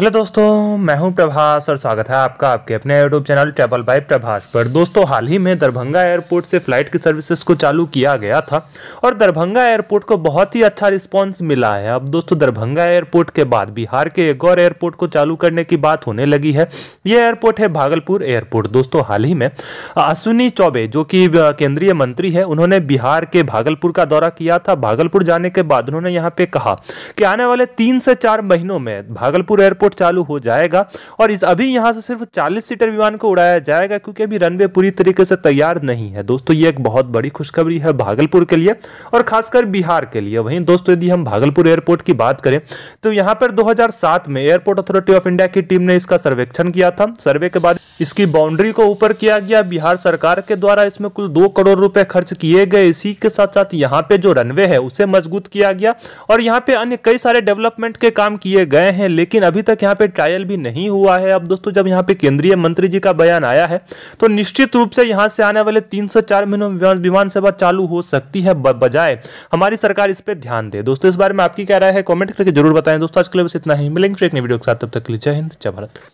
hello दोस्तों मैं हूं प्रभास और स्वागत है आपका आपके अपने YouTube channel travel by Prabhas पर दोस्तों हाल ही में दरभंगा एयरपोर्ट से फ़्लाइट की सर्विसेज को चालू किया गया था और दरभंगा एयरपोर्ट को बहुत ही अच्छा रिस्पांस मिला है अब दोस्तों दरभंगा एयरपोर्ट के बाद बिहार के एक और एयरपोर्ट को चालू करने की बात होने लगी है ये एयरपोर्ट है भागलपुर एयरपोर्ट दोस्तों हाल ही में अश्विनी चौबे जो कि केंद्रीय मंत्री है उन्होंने बिहार के भागलपुर का दौरा किया था भागलपुर जाने के बाद उन्होंने यहाँ पे कहा कि आने वाले तीन से चार महीनों में भागलपुर एयरपोर्ट एयरपोर्ट चालू हो जाएगा और इस अभी यहाँ से सिर्फ चालीस सीटर विमान को उड़ाया जाएगा क्योंकि अभी रनवे पूरी तरीके से तैयार नहीं है दोस्तों ये एक बहुत बड़ी खुशखबरी है भागलपुर के लिए और खासकर बिहार के लिए वहीं दोस्तों यदि हम भागलपुर एयरपोर्ट की बात करें तो यहाँ पर दो में एयरपोर्ट अथॉरिटी ऑफ इंडिया की टीम ने इसका सर्वेक्षण किया था सर्वे के बाद इसकी बाउंड्री को ऊपर किया गया बिहार सरकार के द्वारा इसमें कुल दो करोड़ रुपए खर्च किए गए इसी के साथ साथ यहाँ पे जो रनवे है उसे मजबूत किया गया और यहाँ पे अन्य कई सारे डेवलपमेंट के काम किए गए हैं लेकिन अभी तक तक यहाँ पे ट्रायल भी नहीं हुआ है अब दोस्तों जब यहाँ पे केंद्रीय मंत्री जी का बयान आया है तो निश्चित रूप से यहाँ से आने वाले तीन सौ चार महीनों में विमान सेवा चालू हो सकती है बजाय हमारी सरकार इस पर ध्यान दे दोस्तों इस बारे में आपकी क्या राय है कॉमेंट करके जरूर बताएं दोस्तों आज के लिए बस इतना ही मिलेंगे एक नई वीडियो के साथ तब तक के लिए जय हिंद जय भारत